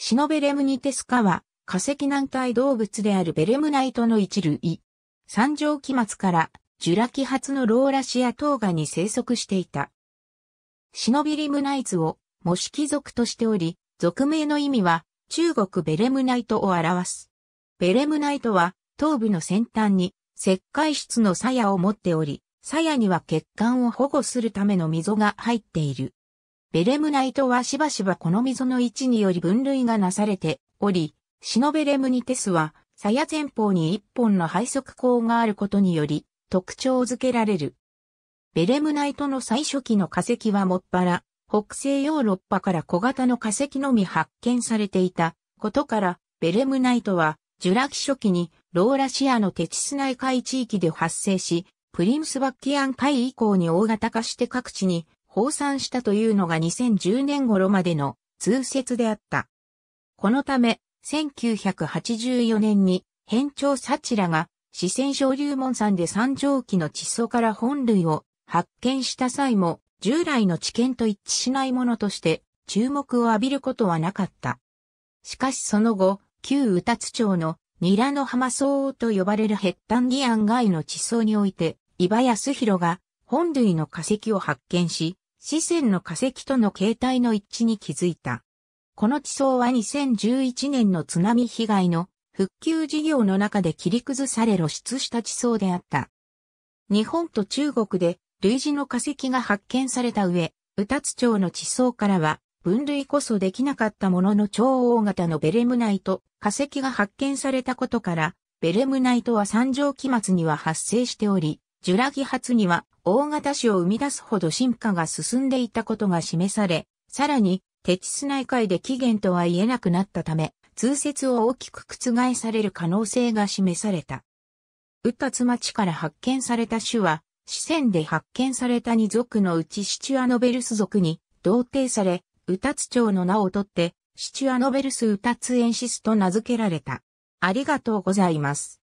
シノベレムニテスカは、化石軟体動物であるベレムナイトの一類。三畳期末から、ジュラ期発のローラシアトーガに生息していた。シノビリムナイツを、模式族としており、俗名の意味は、中国ベレムナイトを表す。ベレムナイトは、頭部の先端に、石灰質の鞘を持っており、鞘には血管を保護するための溝が入っている。ベレムナイトはしばしばこの溝の位置により分類がなされており、シノベレムニテスは、鞘前方に一本の配足孔があることにより、特徴づけられる。ベレムナイトの最初期の化石はもっぱら、北西ヨーロッパから小型の化石のみ発見されていたことから、ベレムナイトは、ジュラ紀初期にローラシアのテチス内海地域で発生し、プリムスバッキアン海以降に大型化して各地に放散したというのが2010年頃までの通説であった。このため、1984年に、変調サチラが、四川省流門山で三条期の地層から本類を発見した際も、従来の知見と一致しないものとして、注目を浴びることはなかった。しかしその後、旧宇達町のニラの浜層と呼ばれるヘッタンギアン外の地層において、伊庭康弘が本類の化石を発見し、四川の化石との形態の一致に気づいた。この地層は2011年の津波被害の復旧事業の中で切り崩され露出した地層であった。日本と中国で類似の化石が発見された上、宇達町の地層からは分類こそできなかったものの超大型のベレムナイト化石が発見されたことから、ベレムナイトは三畳期末には発生しており、ジュラギ発には大型種を生み出すほど進化が進んでいたことが示され、さらに、テチス内海で起源とは言えなくなったため、通説を大きく覆される可能性が示された。ウタツ町から発見された種は、四川で発見された二族のうちシチュアノベルス族に同定され、ウタツ町の名をとって、シチュアノベルスウタツエンシスと名付けられた。ありがとうございます。